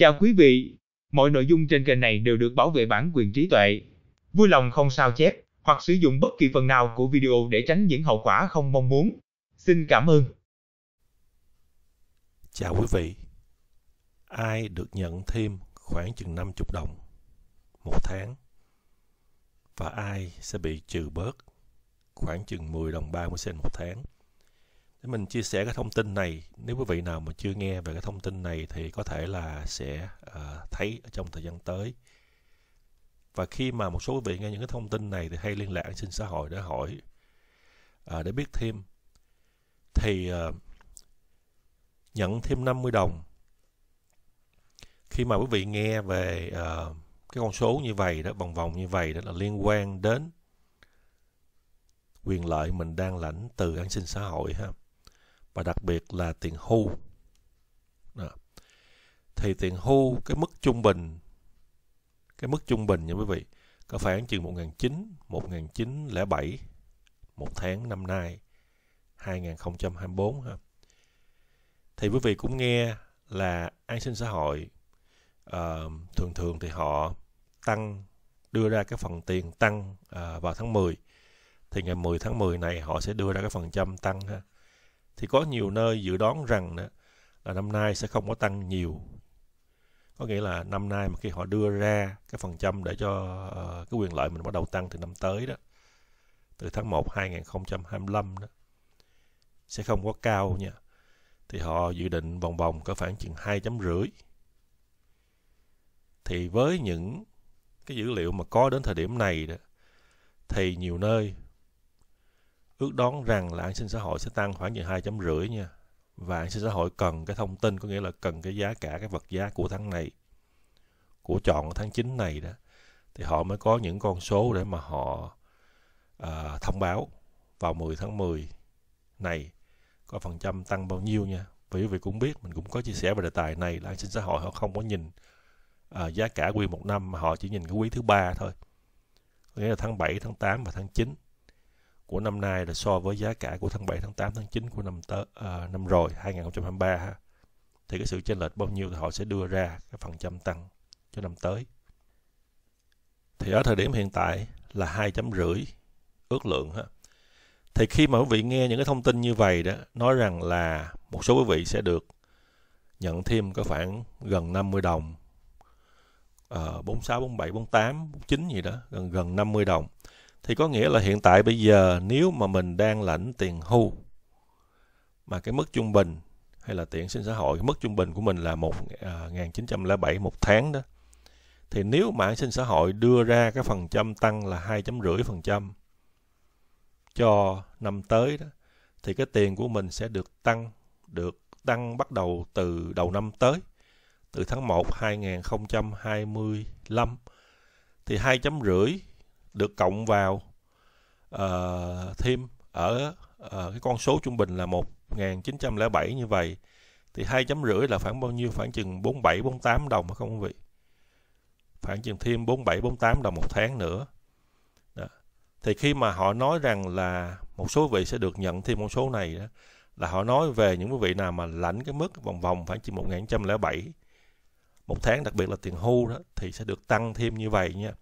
Chào quý vị, mọi nội dung trên kênh này đều được bảo vệ bản quyền trí tuệ. Vui lòng không sao chép hoặc sử dụng bất kỳ phần nào của video để tránh những hậu quả không mong muốn. Xin cảm ơn. Chào quý vị. Ai được nhận thêm khoảng chừng 50 đồng một tháng và ai sẽ bị trừ bớt khoảng chừng 10 đồng 30 cent một tháng để mình chia sẻ cái thông tin này nếu quý vị nào mà chưa nghe về cái thông tin này thì có thể là sẽ uh, thấy ở trong thời gian tới và khi mà một số quý vị nghe những cái thông tin này thì hay liên lạc trên xã hội để hỏi uh, để biết thêm thì uh, nhận thêm 50 đồng khi mà quý vị nghe về uh, cái con số như vậy đó vòng vòng như vậy đó là liên quan đến quyền lợi mình đang lãnh từ an sinh xã hội ha và đặc biệt là tiền hưu thì tiền hưu cái mức trung bình cái mức trung bình nha quý vị có khoảng chừng 1900 1907 một tháng năm nay 2024 ha. Thì quý vị cũng nghe là an sinh xã hội uh, thường thường thì họ tăng đưa ra cái phần tiền tăng uh, vào tháng 10 thì ngày 10 tháng 10 này họ sẽ đưa ra cái phần trăm tăng ha thì có nhiều nơi dự đoán rằng là năm nay sẽ không có tăng nhiều. Có nghĩa là năm nay mà khi họ đưa ra cái phần trăm để cho ờ, cái quyền lợi mình bắt đầu tăng từ năm tới đó, từ tháng 1 2025 đó, sẽ không có cao nha. Thì họ dự định vòng vòng có khoảng chừng hai chấm rưỡi. Thì với những cái dữ liệu mà có đến thời điểm này đó, thì nhiều nơi ước đoán rằng là an sinh xã hội sẽ tăng khoảng chừng hai chấm rưỡi nha và an sinh xã hội cần cái thông tin có nghĩa là cần cái giá cả cái vật giá của tháng này của chọn tháng 9 này đó thì họ mới có những con số để mà họ uh, thông báo vào 10 tháng 10 này có phần trăm tăng bao nhiêu nha vì quý vị cũng biết mình cũng có chia sẻ về đề tài này là an sinh xã hội họ không có nhìn uh, giá cả quy một năm mà họ chỉ nhìn cái quý thứ ba thôi có nghĩa là tháng 7, tháng 8 và tháng 9 của năm nay là so với giá cả của tháng 7, tháng 8, tháng 9 của năm tới uh, năm rồi 2023 ha. Thì cái sự chênh lệch bao nhiêu thì họ sẽ đưa ra cái phần trăm tăng cho năm tới. Thì ở thời điểm hiện tại là hai chấm rưỡi ước lượng ha. Thì khi mà quý vị nghe những cái thông tin như vậy đó, nói rằng là một số quý vị sẽ được nhận thêm có khoảng gần 50 đồng uh, 46, 47, 48, 49 gì đó, gần gần 50 đồng thì có nghĩa là hiện tại bây giờ nếu mà mình đang lãnh tiền hưu mà cái mức trung bình hay là tiền sinh xã hội cái mức trung bình của mình là một à, chín trăm lẻ bảy một tháng đó thì nếu mà an sinh xã hội đưa ra cái phần trăm tăng là hai chấm rưỡi phần trăm cho năm tới đó thì cái tiền của mình sẽ được tăng được tăng bắt đầu từ đầu năm tới từ tháng 1 2025 thì hai chấm rưỡi được cộng vào uh, thêm ở uh, cái con số trung bình là 1907 như vậy thì hai chấm rưỡi là khoảng bao nhiêu khoảng chừng 47 48 đồng phải không quý vị khoảng chừng thêm 47 48 đồng một tháng nữa đó. thì khi mà họ nói rằng là một số vị sẽ được nhận thêm con số này đó, là họ nói về những quý vị nào mà lãnh cái mức vòng vòng khoảng chừng 1107 một tháng đặc biệt là tiền hưu đó thì sẽ được tăng thêm như vậy nha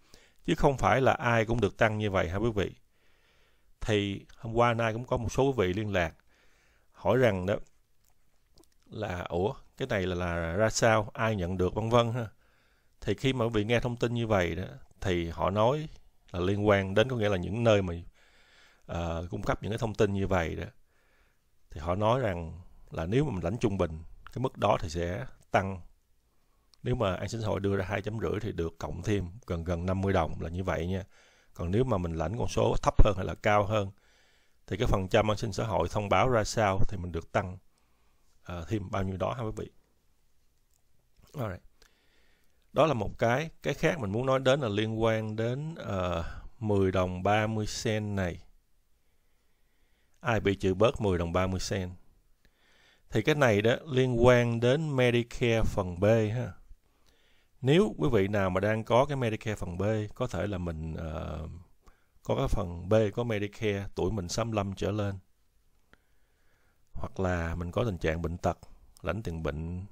chứ không phải là ai cũng được tăng như vậy hả quý vị thì hôm qua nay cũng có một số quý vị liên lạc hỏi rằng đó là ủa cái này là, là ra sao ai nhận được vân vân ha thì khi mà quý vị nghe thông tin như vậy đó thì họ nói là liên quan đến có nghĩa là những nơi mà uh, cung cấp những cái thông tin như vậy đó thì họ nói rằng là nếu mà mình lãnh trung bình cái mức đó thì sẽ tăng nếu mà an sinh xã hội đưa ra hai chấm rưỡi thì được cộng thêm gần gần 50 đồng là như vậy nha còn nếu mà mình lãnh con số thấp hơn hay là cao hơn thì cái phần trăm an sinh xã hội thông báo ra sao thì mình được tăng uh, thêm bao nhiêu đó ha quý vị Alright. đó là một cái cái khác mình muốn nói đến là liên quan đến uh, ờ, 10 đồng 30 sen này ai bị trừ bớt 10 đồng 30 sen thì cái này đó liên quan đến Medicare phần B ha nếu quý vị nào mà đang có cái Medicare phần B có thể là mình uh, có cái phần B có Medicare tuổi mình 65 trở lên hoặc là mình có tình trạng bệnh tật lãnh tiền bệnh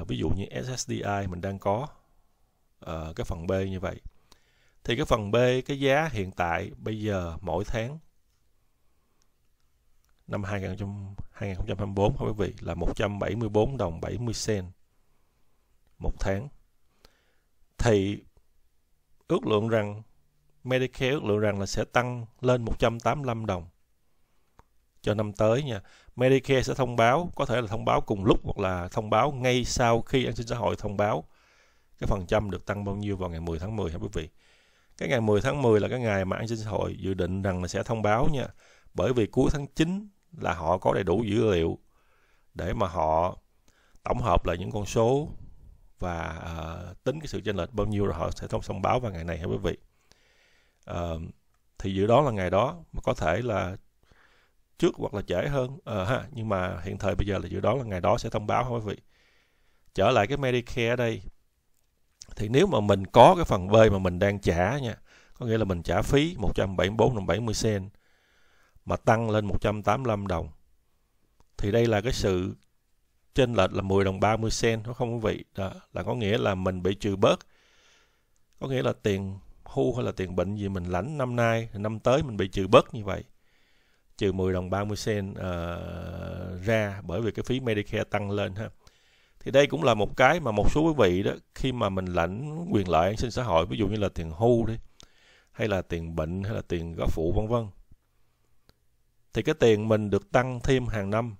uh, ví dụ như SSDI mình đang có uh, cái phần B như vậy thì cái phần B cái giá hiện tại bây giờ mỗi tháng năm 2024 quý vị là 174 đồng 70 cent một tháng. Thì ước lượng rằng Medicare ước lượng rằng là sẽ tăng lên 185 đồng cho năm tới nha. Medicare sẽ thông báo, có thể là thông báo cùng lúc hoặc là thông báo ngay sau khi an sinh xã hội thông báo cái phần trăm được tăng bao nhiêu vào ngày 10 tháng 10 hả quý vị. Cái ngày 10 tháng 10 là cái ngày mà an sinh xã hội dự định rằng là sẽ thông báo nha. Bởi vì cuối tháng 9 là họ có đầy đủ dữ liệu để mà họ tổng hợp lại những con số và uh, tính cái sự chênh lệch bao nhiêu rồi họ sẽ thông thông báo vào ngày này hả quý vị uh, thì dự đoán là ngày đó mà có thể là trước hoặc là trễ hơn uh, ha nhưng mà hiện thời bây giờ là dự đoán là ngày đó sẽ thông báo hả quý vị trở lại cái Medicare ở đây thì nếu mà mình có cái phần B mà mình đang trả nha có nghĩa là mình trả phí 174 đồng 70 cent mà tăng lên 185 đồng thì đây là cái sự trên lệch là 10 đồng 30 sen nó không có vị đó là có nghĩa là mình bị trừ bớt có nghĩa là tiền hưu hay là tiền bệnh gì mình lãnh năm nay năm tới mình bị trừ bớt như vậy trừ 10 đồng 30 sen uh, ra bởi vì cái phí Medicare tăng lên ha thì đây cũng là một cái mà một số quý vị đó khi mà mình lãnh quyền lợi an sinh xã hội ví dụ như là tiền hưu đi hay là tiền bệnh hay là tiền góp phụ vân vân thì cái tiền mình được tăng thêm hàng năm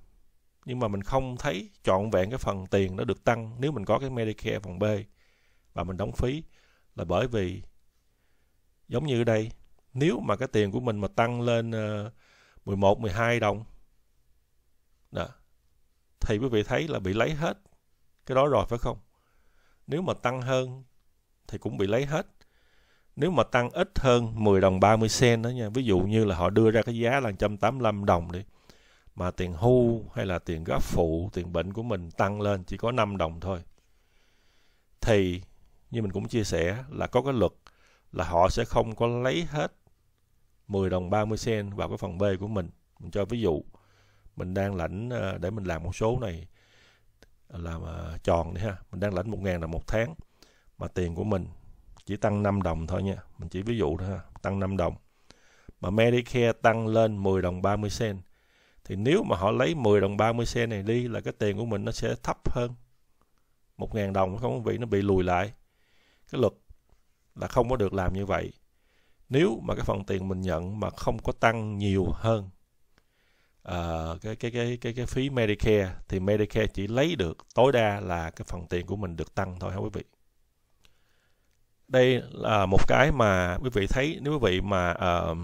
nhưng mà mình không thấy trọn vẹn cái phần tiền nó được tăng nếu mình có cái Medicare phòng B và mình đóng phí là bởi vì giống như đây nếu mà cái tiền của mình mà tăng lên 11 ờ, 12 đồng đó thì quý vị thấy là bị lấy hết cái đó rồi phải không? Nếu mà tăng hơn thì cũng bị lấy hết. Nếu mà tăng ít hơn 10 đồng 30 sen đó nha, ví dụ như là họ đưa ra cái giá là 185 đồng đi mà tiền hưu hay là tiền góp phụ, tiền bệnh của mình tăng lên chỉ có 5 đồng thôi. Thì như mình cũng chia sẻ là có cái luật là họ sẽ không có lấy hết 10 đồng 30 sen vào cái phần B của mình. Mình cho ví dụ, mình đang lãnh ờ, để mình làm một số này làm ờ, tròn đi ha, mình đang lãnh 1.000 là một tháng mà tiền của mình chỉ tăng 5 đồng thôi nha, mình chỉ ví dụ thôi ha, tăng 5 đồng. Mà Medicare tăng lên 10 đồng 30 sen thì nếu mà họ lấy 10 đồng 30 sen này đi là cái tiền của mình nó sẽ thấp hơn 1.000 đồng không quý vị nó bị lùi lại cái luật là không có được làm như vậy nếu mà cái phần tiền mình nhận mà không có tăng nhiều hơn uh, cái cái cái cái cái phí Medicare thì Medicare chỉ lấy được tối đa là cái phần tiền của mình được tăng thôi hả quý vị đây là một cái mà quý vị thấy nếu quý vị mà uh,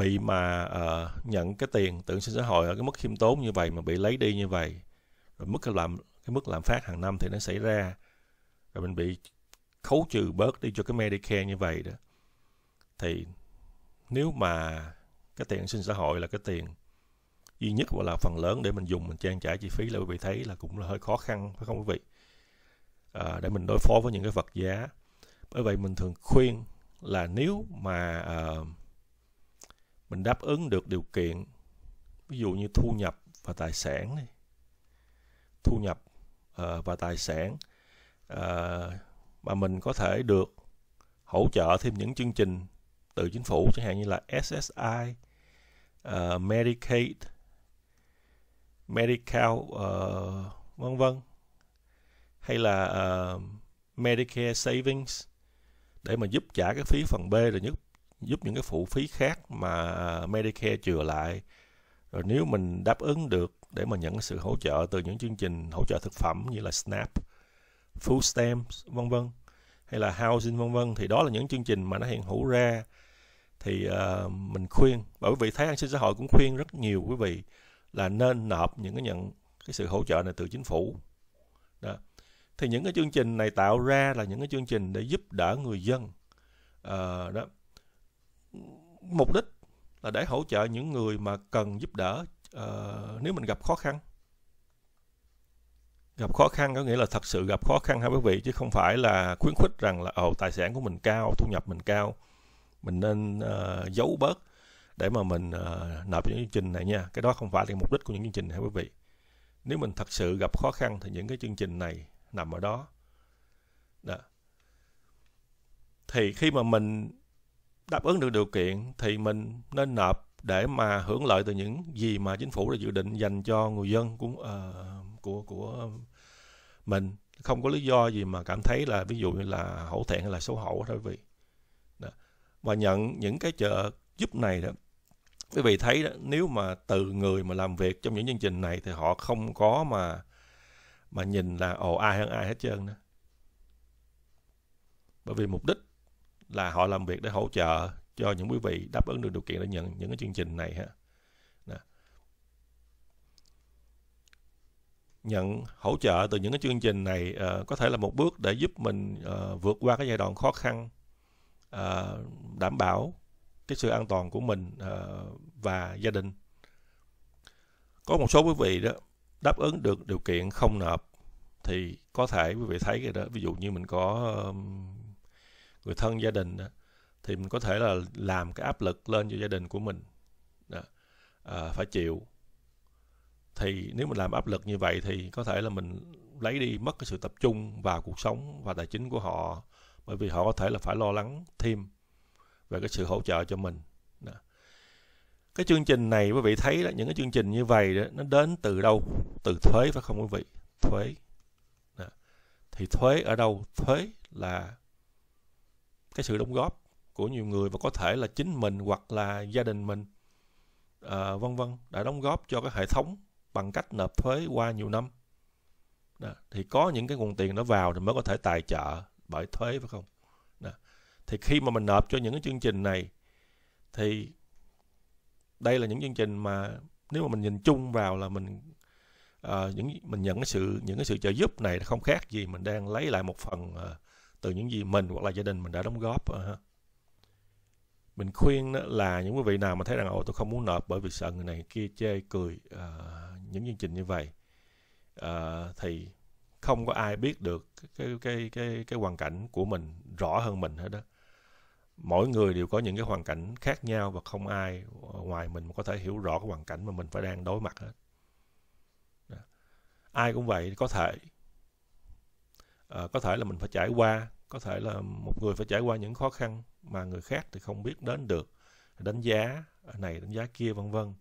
bị mà uh, nhận cái tiền từ sinh xã hội ở cái mức khiêm tốn như vậy mà bị lấy đi như vậy rồi mức cái làm cái mức lạm phát hàng năm thì nó xảy ra rồi mình bị khấu trừ bớt đi cho cái Medicare như vậy đó thì nếu mà cái tiền sinh xã hội là cái tiền duy nhất và là phần lớn để mình dùng mình trang trải chi phí là quý vị thấy là cũng là hơi khó khăn phải không quý vị à, để mình đối phó với những cái vật giá bởi vậy mình thường khuyên là nếu mà uh, mình đáp ứng được điều kiện ví dụ như thu nhập và tài sản đi thu nhập uh, và tài sản uh, mà mình có thể được hỗ trợ thêm những chương trình từ chính phủ chẳng hạn như là SSI, uh, ờ, Medicaid, Medical uh, vân vân hay là uh, Medicare Savings để mà giúp trả cái phí phần B rồi nhất giúp những cái phụ phí khác mà Medicare chừa lại rồi nếu mình đáp ứng được để mà nhận sự hỗ trợ từ những chương trình hỗ trợ thực phẩm như là SNAP, Food Stamps vân vân hay là housing vân vân thì đó là những chương trình mà nó hiện hữu ra thì uh, mình khuyên quý vị thấy an sinh xã hội cũng khuyên rất nhiều quý vị là nên nộp những cái nhận cái sự hỗ trợ này từ chính phủ đó thì những cái chương trình này tạo ra là những cái chương trình để giúp đỡ người dân uh, đó mục đích là để hỗ trợ những người mà cần giúp đỡ uh, nếu mình gặp khó khăn gặp khó khăn có nghĩa là thật sự gặp khó khăn ha quý vị chứ không phải là khuyến khích rằng là ồ tài sản của mình cao thu nhập mình cao mình nên uh, giấu bớt để mà mình uh, nộp những chương trình này nha cái đó không phải là mục đích của những chương trình ha quý vị nếu mình thật sự gặp khó khăn thì những cái chương trình này nằm ở đó đó thì khi mà mình đáp ứng được điều kiện thì mình nên nộp để mà hưởng lợi từ những gì mà chính phủ đã dự định dành cho người dân của uh, ờ, của của mình không có lý do gì mà cảm thấy là ví dụ như là hổ thẹn hay là xấu hổ thôi vì và nhận những cái trợ giúp này đó quý vị thấy đó, nếu mà từ người mà làm việc trong những chương trình này thì họ không có mà mà nhìn là ồ ai hơn ai hết trơn đó bởi vì mục đích là họ làm việc để hỗ trợ cho những quý vị đáp ứng được điều kiện để nhận những cái chương trình này ha nhận hỗ trợ từ những cái chương trình này uh, có thể là một bước để giúp mình uh, vượt qua cái giai đoạn khó khăn uh, đảm bảo cái sự an toàn của mình uh, và gia đình có một số quý vị đó đáp ứng được điều kiện không nộp thì có thể quý vị thấy cái đó ví dụ như mình có um, người thân gia đình đó, thì mình có thể là làm cái áp lực lên cho gia đình của mình đó. À, phải chịu thì nếu mình làm áp lực như vậy thì có thể là mình lấy đi mất cái sự tập trung vào cuộc sống và tài chính của họ bởi vì họ có thể là phải lo lắng thêm về cái sự hỗ trợ cho mình đó. cái chương trình này quý vị thấy là những cái chương trình như vậy đó, nó đến từ đâu từ thuế phải không quý vị thuế đó. thì thuế ở đâu thuế là cái sự đóng góp của nhiều người và có thể là chính mình hoặc là gia đình mình à, vân vân đã đóng góp cho cái hệ thống bằng cách nộp thuế qua nhiều năm đó. thì có những cái nguồn tiền nó vào thì mới có thể tài trợ bởi thuế phải không đó. thì khi mà mình nộp cho những cái chương trình này thì đây là những chương trình mà nếu mà mình nhìn chung vào là mình uh, những mình nhận cái sự những cái sự trợ giúp này không khác gì mình đang lấy lại một phần uh, từ những gì mình hoặc là gia đình mình đã đóng góp mình khuyên là những quý vị nào mà thấy rằng ồ tôi không muốn nộp bởi vì sợ người này kia chê cười uh, những chương trình như vậy uh, thì không có ai biết được cái cái cái cái hoàn cảnh của mình rõ hơn mình hết đó mỗi người đều có những cái hoàn cảnh khác nhau và không ai ngoài mình có thể hiểu rõ cái hoàn cảnh mà mình phải đang đối mặt hết ai cũng vậy có thể Ờ, có thể là mình phải trải qua có thể là một người phải trải qua những khó khăn mà người khác thì không biết đến được đánh giá ờ, này đánh giá kia vân vân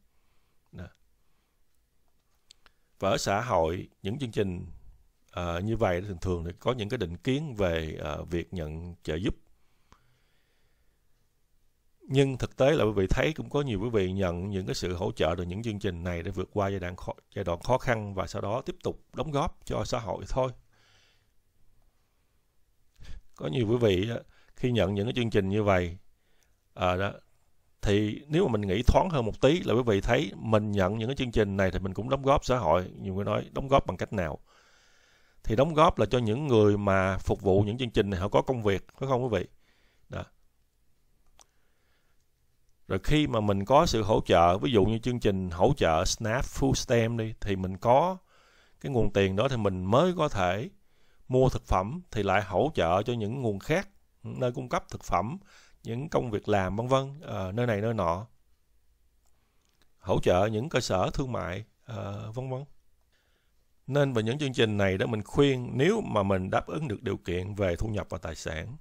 và ở xã hội những chương trình uh, như vậy thường thường thì có những cái định kiến về uh, việc nhận trợ giúp nhưng thực tế là quý vị thấy cũng có nhiều quý vị nhận những cái sự hỗ trợ từ những chương trình này để vượt qua giai đoạn khó, giai đoạn khó khăn và sau đó tiếp tục đóng góp cho xã hội thôi có nhiều quý vị khi nhận những cái chương trình như vậy à, đó, thì nếu mà mình nghĩ thoáng hơn một tí là quý vị thấy mình nhận những cái chương trình này thì mình cũng đóng góp xã hội nhiều người nói đóng góp bằng cách nào thì đóng góp là cho những người mà phục vụ những chương trình này họ có công việc phải không quý vị đó. rồi khi mà mình có sự hỗ trợ ví dụ như chương trình hỗ trợ snap full stem đi thì mình có cái nguồn tiền đó thì mình mới có thể mua thực phẩm thì lại hỗ trợ cho những nguồn khác nơi cung cấp thực phẩm những công việc làm vân vân à, nơi này nơi nọ hỗ trợ những cơ sở thương mại à, vân vân nên về những chương trình này đó mình khuyên nếu mà mình đáp ứng được điều kiện về thu nhập và tài sản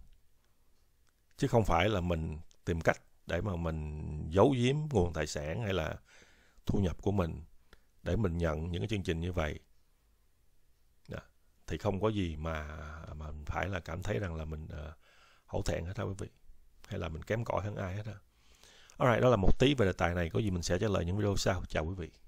chứ không phải là mình tìm cách để mà mình giấu giếm nguồn tài sản hay là thu nhập của mình để mình nhận những cái chương trình như vậy thì không có gì mà mà phải là cảm thấy rằng là mình uh, hổ thẹn hết á quý vị hay là mình kém cỏi hơn ai hết á alright đó là một tí về đề tài này có gì mình sẽ trả lời những video sau chào quý vị